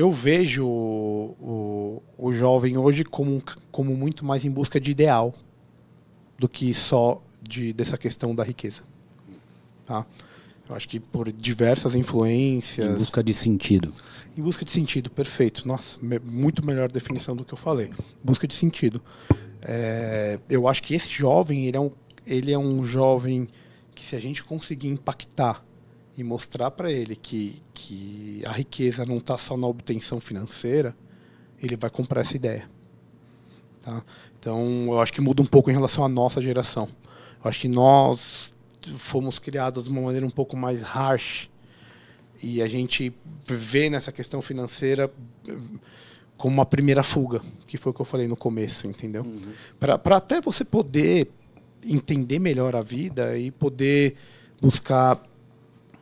eu vejo o, o, jovem hoje como, como muito mais em busca de ideal do que só de, dessa questão da riqueza. Tá? Eu acho que por diversas influências. Em busca de sentido. Em busca de sentido, perfeito. Nossa, me, muito melhor definição do que eu falei. Busca de sentido. É, eu acho que esse jovem, ele é, um, ele é um jovem que se a gente conseguir impactar e mostrar para ele que, que a riqueza não está só na obtenção financeira, ele vai comprar essa ideia. Tá? Então, eu acho que muda um pouco em relação à nossa geração. Eu acho que nós fomos criados de uma maneira um pouco mais harsh e a gente vê nessa questão financeira eh, como uma primeira fuga, que foi o que eu falei no começo, entendeu? Uhum. Para até você poder entender melhor a vida e poder buscar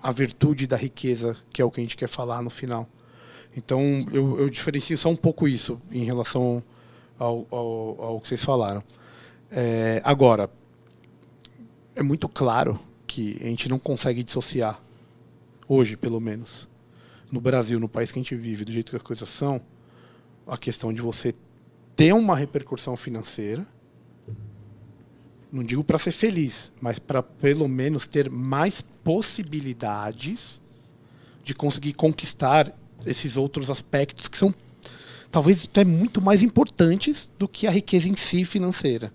a virtude da riqueza, que é o que a gente quer falar no final. Então, eu, eu diferencio só um pouco isso em relação ao, ao, ao que vocês falaram. É, agora, é muito claro que a gente não consegue dissociar, hoje pelo menos, no Brasil, no país que a gente vive, do jeito que as coisas são, a questão de você ter uma repercussão financeira não digo para ser feliz, mas para pelo menos ter mais possibilidades de conseguir conquistar esses outros aspectos que são talvez até muito mais importantes do que a riqueza em si financeira.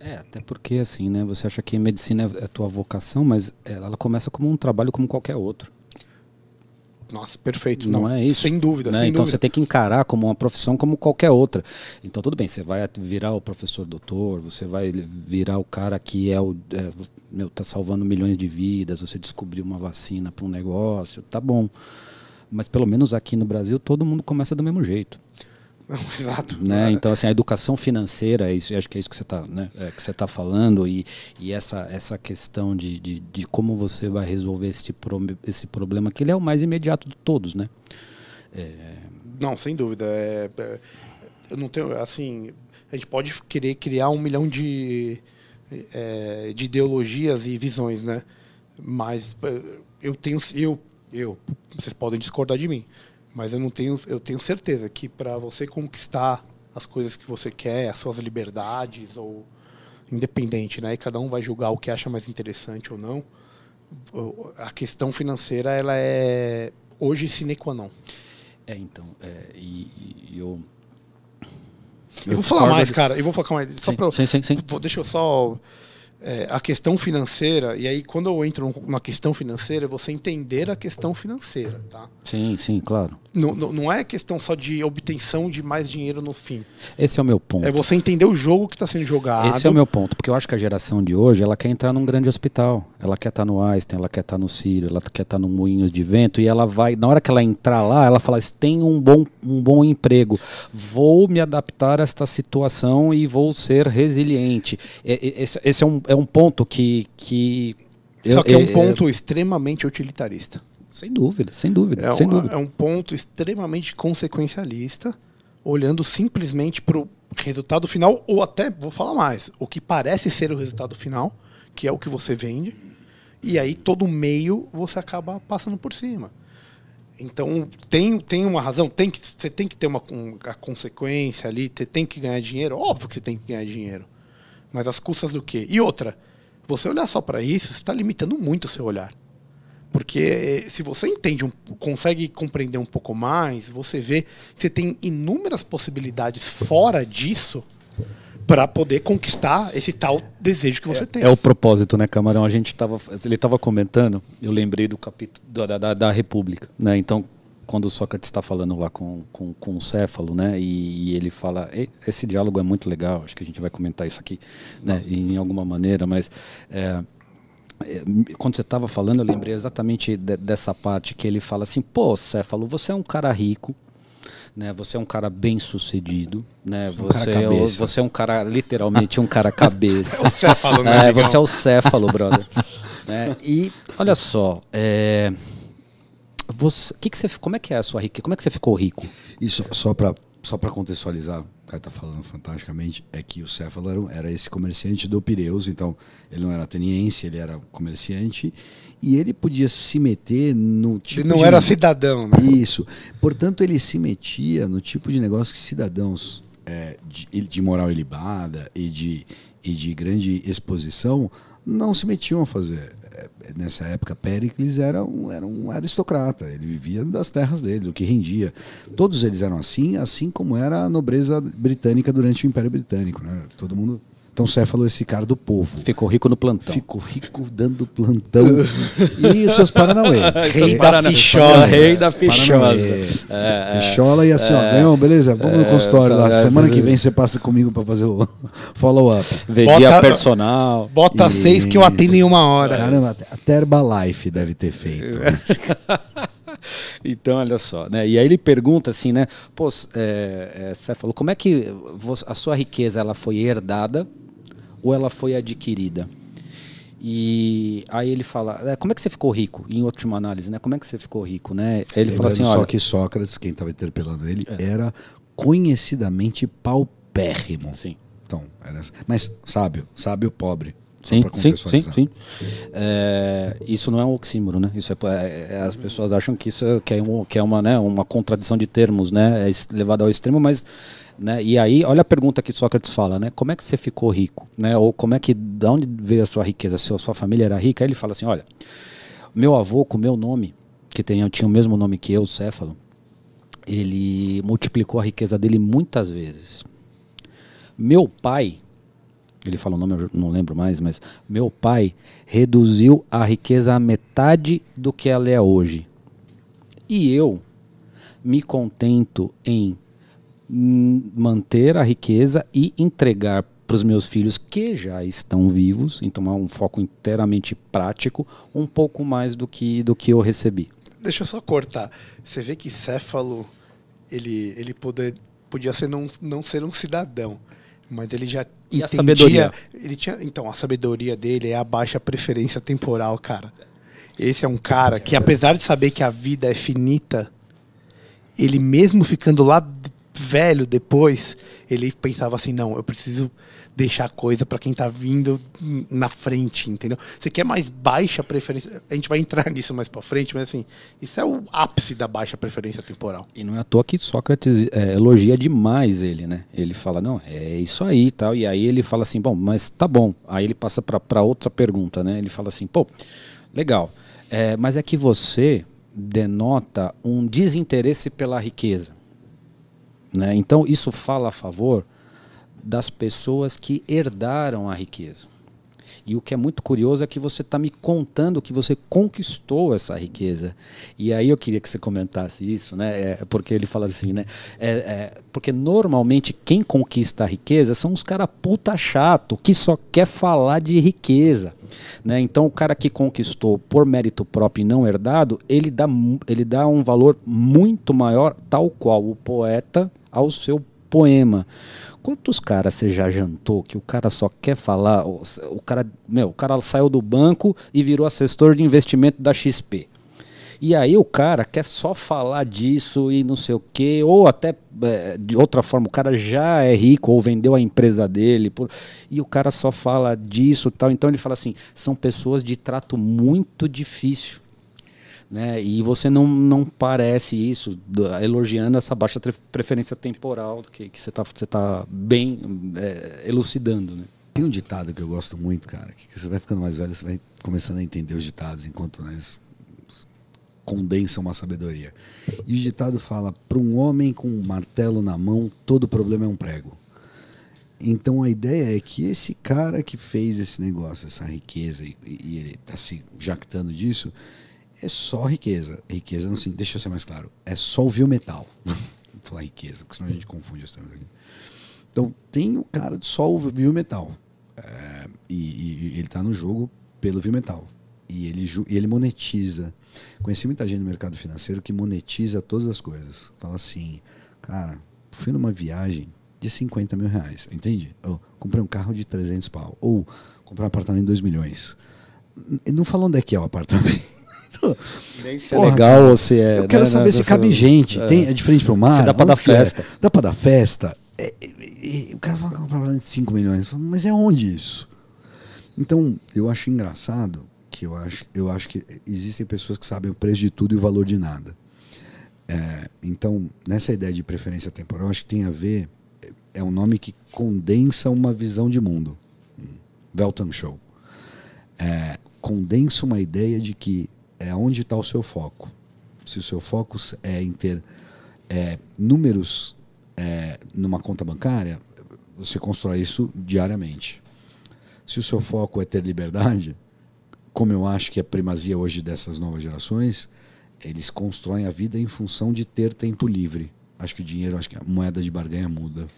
É, até porque assim, né? Você acha que medicina é a tua vocação, mas ela começa como um trabalho como qualquer outro. Nossa, perfeito. Não, não é isso? Sem dúvida, né? sem Então dúvida. você tem que encarar como uma profissão como qualquer outra. Então tudo bem, você vai virar o professor doutor, você vai virar o cara que é o é, meu tá salvando milhões de vidas, você descobriu uma vacina para um negócio, tá bom. Mas pelo menos aqui no Brasil todo mundo começa do mesmo jeito. Exato. Né? Então, assim, a educação financeira, é acho que é isso que você está né? é, que você tá falando, e, e essa, essa questão de, de, de como você vai resolver esse, pro, esse problema, que ele é o mais imediato de todos, né? É... Não, sem dúvida. É, é eu não tenho, assim, a gente pode querer criar um milhão de, é, de ideologias e visões, né? Mas eu tenho, eu, eu, vocês podem discordar de mim, mas eu não tenho, eu tenho certeza que para você conquistar as coisas que você quer, as suas liberdades ou independente, né? E cada um vai julgar o que acha mais interessante ou não. A questão financeira ela é hoje sine qua non. É, então, é, e, e eu eu, eu vou falar mais, de... cara. Eu vou falar mais. Sim, pra... sim, sim, sim. Deixa eu só é, a questão financeira, e aí quando eu entro numa questão financeira, é você entender a questão financeira, tá? Sim, sim, claro. Não, não, não é questão só de obtenção de mais dinheiro no fim. Esse é o meu ponto. É você entender o jogo que está sendo jogado. Esse é o meu ponto, porque eu acho que a geração de hoje, ela quer entrar num grande hospital. Ela quer estar tá no Einstein, ela quer estar tá no Círio, ela quer estar tá no Moinhos de Vento, e ela vai, na hora que ela entrar lá, ela fala, tem um bom, um bom emprego, vou me adaptar a esta situação e vou ser resiliente. É, é, esse, esse é um é um ponto que. que Só que é um é, ponto é, extremamente utilitarista. Sem dúvida, sem dúvida. É, sem uma, dúvida. é um ponto extremamente consequencialista, olhando simplesmente para o resultado final, ou até, vou falar mais, o que parece ser o resultado final, que é o que você vende, e aí todo meio você acaba passando por cima. Então tem, tem uma razão, tem que, você tem que ter uma, uma consequência ali, você tem que ganhar dinheiro, óbvio que você tem que ganhar dinheiro. Mas as custas do quê? E outra, você olhar só para isso, você está limitando muito o seu olhar. Porque eh, se você entende, um, consegue compreender um pouco mais, você vê que você tem inúmeras possibilidades fora disso para poder conquistar esse tal desejo que você é, tem. É o propósito, né, Camarão? A gente tava, ele estava comentando, eu lembrei do capítulo da, da, da República, né? Então, quando Sócrates está falando lá com, com, com o Céfalo, né? E, e ele fala, esse diálogo é muito legal, acho que a gente vai comentar isso aqui, né? Em alguma maneira, mas é, é quando você estava falando, eu lembrei exatamente de, dessa parte que ele fala assim, pô, Céfalo, você é um cara rico, né? Você é um cara bem sucedido, né? Você, é você, um é, você é um cara literalmente um cara cabeça. é céfalo, né, é, você é o Céfalo, brother. né? E olha só, é, você, que que você, como é que é a sua riqueza? Como é que você ficou rico? Isso, só para só para contextualizar, o cara está falando fantasticamente, é que o Céfalo era, era, esse comerciante do Pireus, então ele não era ateniense, ele era comerciante, e ele podia se meter no tipo Ele não de... era cidadão, né? Isso. Portanto, ele se metia no tipo de negócio que cidadãos é, de, de, moral ilibada e de, e de grande exposição não se metiam a fazer. Eh, nessa época, Péricles era um, era um aristocrata, ele vivia das terras dele, do que rendia. Todos eles eram assim, assim como era a nobreza britânica durante o Império Britânico. Né? Todo mundo então Sé falou esse cara do povo. Ficou rico no plantão. Ficou rico dando plantão. e seus Paranauê. Rei, da fichola, rei da Fichola, fichola. É, é. e assim, é, ó, ganhou, beleza? Vamos é, no consultório é, lá. Tá. Semana que vem você passa comigo para fazer o follow-up. Vendia personal. Bota Isso. seis que eu atendo em uma hora. Caramba, até Herbalife deve ter feito. então, olha só, né? E aí ele pergunta assim, né? Pô, é, é, você falou, como é que a sua riqueza ela foi herdada? ou ela foi adquirida? E aí ele fala, é, como é que você ficou rico? Em última análise, né? Como é que você ficou rico, né? Ele fala assim, só olha, que Sócrates, quem estava interpelando ele, é. era conhecidamente paupérrimo. Sim. Então, era, mas sábio, sábio pobre. Sim, sim, sim, sim. É, isso não é um oxímoro, né? Isso é, é, é, as pessoas acham que isso é, que é, um, que é uma, né, uma contradição de termos, né? É levado ao extremo, mas né? E aí, olha a pergunta que Sócrates fala, né? Como é que você ficou rico, né? Ou como é que da onde veio a sua riqueza? Se a sua família era rica, aí ele fala assim, olha, meu avô com meu nome, que tem, tinha o mesmo nome que eu, Céfalo, ele multiplicou a riqueza dele muitas vezes. Meu pai ele fala o nome, eu não lembro mais, mas meu pai reduziu a riqueza à metade do que ela é hoje. E eu me contento em manter a riqueza e entregar para os meus filhos que já estão vivos, então tomar um foco inteiramente prático, um pouco mais do que do que eu recebi. Deixa eu só cortar. Você vê que Céfalo ele ele poder, podia ser não, não ser um cidadão. Mas ele já e entendia, a sabedoria? Ele tinha, então, a sabedoria dele é a baixa preferência temporal, cara. Esse é um cara que, apesar de saber que a vida é finita, ele mesmo ficando lá velho depois, ele pensava assim: não, eu preciso deixar coisa para quem está vindo na frente, entendeu? Você quer mais baixa preferência? A gente vai entrar nisso mais para frente, mas assim, isso é o ápice da baixa preferência temporal. E não é à toa que Sócrates é, elogia demais ele, né? Ele fala: não, é isso aí e tal. E aí ele fala assim: bom, mas tá bom. Aí ele passa para outra pergunta, né? Ele fala assim: pô, legal, é, mas é que você denota um desinteresse pela riqueza. Né? Então, isso fala a favor das pessoas que herdaram a riqueza. E o que é muito curioso é que você está me contando que você conquistou essa riqueza. E aí eu queria que você comentasse isso, né? É, porque ele fala assim, né? É, é, porque normalmente quem conquista a riqueza são os caras puta chato que só quer falar de riqueza, né? Então o cara que conquistou por mérito próprio e não herdado, ele dá ele dá um valor muito maior, tal qual o poeta ao seu poema. Quantos caras você já jantou que o cara só quer falar, o, o cara, meu, o cara saiu do banco e virou assessor de investimento da XP. E aí o cara quer só falar disso e não sei o quê, ou até é, de outra forma, o cara já é rico ou vendeu a empresa dele, por, e o cara só fala disso tal. Então ele fala assim: são pessoas de trato muito difícil. Né? E você não, não parece isso, elogiando essa baixa preferência temporal que, que você está você tá bem é, elucidando. Né? Tem um ditado que eu gosto muito, cara, que você vai ficando mais velho, você vai começando a entender os ditados enquanto né, condensa uma sabedoria. E o ditado fala: para um homem com um martelo na mão, todo problema é um prego. Então a ideia é que esse cara que fez esse negócio, essa riqueza, e, e ele está se jactando disso, é só riqueza. Riqueza, não, deixa eu ser mais claro, é só ouvir o metal. Vou falar riqueza, porque senão a gente confunde os termos aqui. Então, tem o cara de só ouvir o metal. É, e, e, ele está no jogo pelo View Metal. E ele, e ele monetiza. Conheci muita gente no mercado financeiro que monetiza todas as coisas. Fala assim, cara, fui numa viagem de 50 mil reais, entende? Ou, comprei um carro de 300 pau. Ou comprei um apartamento de 2 milhões. Ele não falou onde é que é o apartamento se é Porra, legal ou se é. Eu né, quero né, saber né, se cabe dessa... gente. É. Tem, é diferente pro mar? Se é? dá pra dar festa. É? Dá pra dar festa? É, o cara fala que é de 5 milhões. Falo, mas é onde isso? Então, eu acho engraçado que eu acho, eu acho que existem pessoas que sabem o preço de tudo e o valor de nada. É, então, nessa ideia de preferência temporal, acho que tem a ver. É, é um nome que condensa uma visão de mundo. Hum, Velton Show. É, condensa uma ideia de que é onde está o seu foco. Se o seu foco é em ter é, números é, numa conta bancária, você constrói isso diariamente. Se o seu foco é ter liberdade, como eu acho que é a primazia hoje dessas novas gerações, eles constroem a vida em função de ter tempo livre. Acho que dinheiro, acho que a moeda de barganha muda.